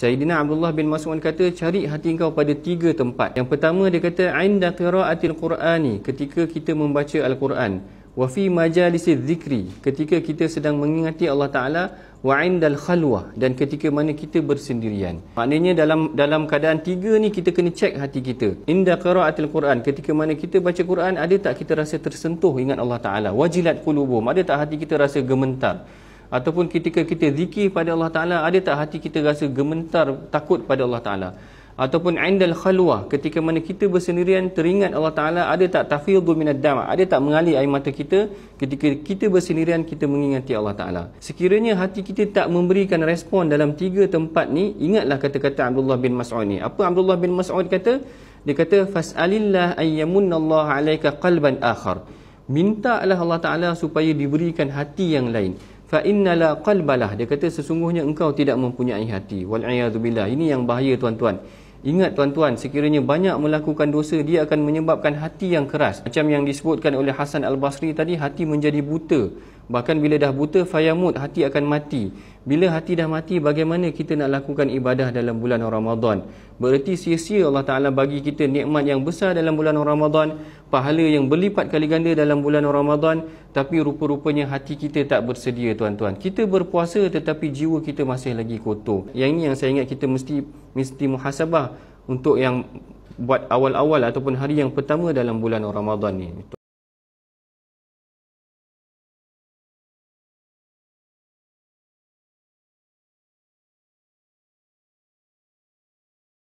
Sayyidina Abdullah bin Mas'ud kata cari hati engkau pada tiga tempat. Yang pertama dia kata inda qira'atil Qur'ani ketika kita membaca al-Quran wa fi majalisi dzikri ketika kita sedang mengingati Allah Taala wa indal khalwah dan ketika mana kita bersendirian. Maknanya dalam dalam keadaan tiga ni kita kena check hati kita. Inda qira'atil Quran ketika mana kita baca Quran ada tak kita rasa tersentuh ingat Allah Taala? Wajilat qulubum ada tak hati kita rasa gemetar? ataupun ketika kita zikir pada Allah Ta'ala ada tak hati kita rasa gemetar, takut pada Allah Ta'ala ataupun indal khalwa ketika mana kita bersendirian teringat Allah Ta'ala ada tak tafidhu minad dam ada tak mengalir air mata kita ketika kita bersendirian kita mengingati Allah Ta'ala sekiranya hati kita tak memberikan respon dalam tiga tempat ni ingatlah kata-kata Abdullah bin Mas'ud ni apa Abdullah bin Mas'ud kata dia kata fas'alillah ayyamunallahu alayka qalban akhar mintalah Allah Ta'ala supaya diberikan hati yang lain fa innala qalbalah dia kata sesungguhnya engkau tidak mempunyai hati wal a'yadzubillah ini yang bahaya tuan-tuan ingat tuan-tuan sekiranya banyak melakukan dosa dia akan menyebabkan hati yang keras macam yang disebutkan oleh Hasan Al-Basri tadi hati menjadi buta bahkan bila dah buta fayamut hati akan mati bila hati dah mati bagaimana kita nak lakukan ibadah dalam bulan Ramadan bererti sia-sia Allah Taala bagi kita nikmat yang besar dalam bulan Ramadan pahala yang berlipat kali ganda dalam bulan Ramadan tapi rupa-rupanya hati kita tak bersedia tuan-tuan. Kita berpuasa tetapi jiwa kita masih lagi kotor. Yang ini yang saya ingat kita mesti mesti muhasabah untuk yang buat awal-awal ataupun hari yang pertama dalam bulan Ramadan ni.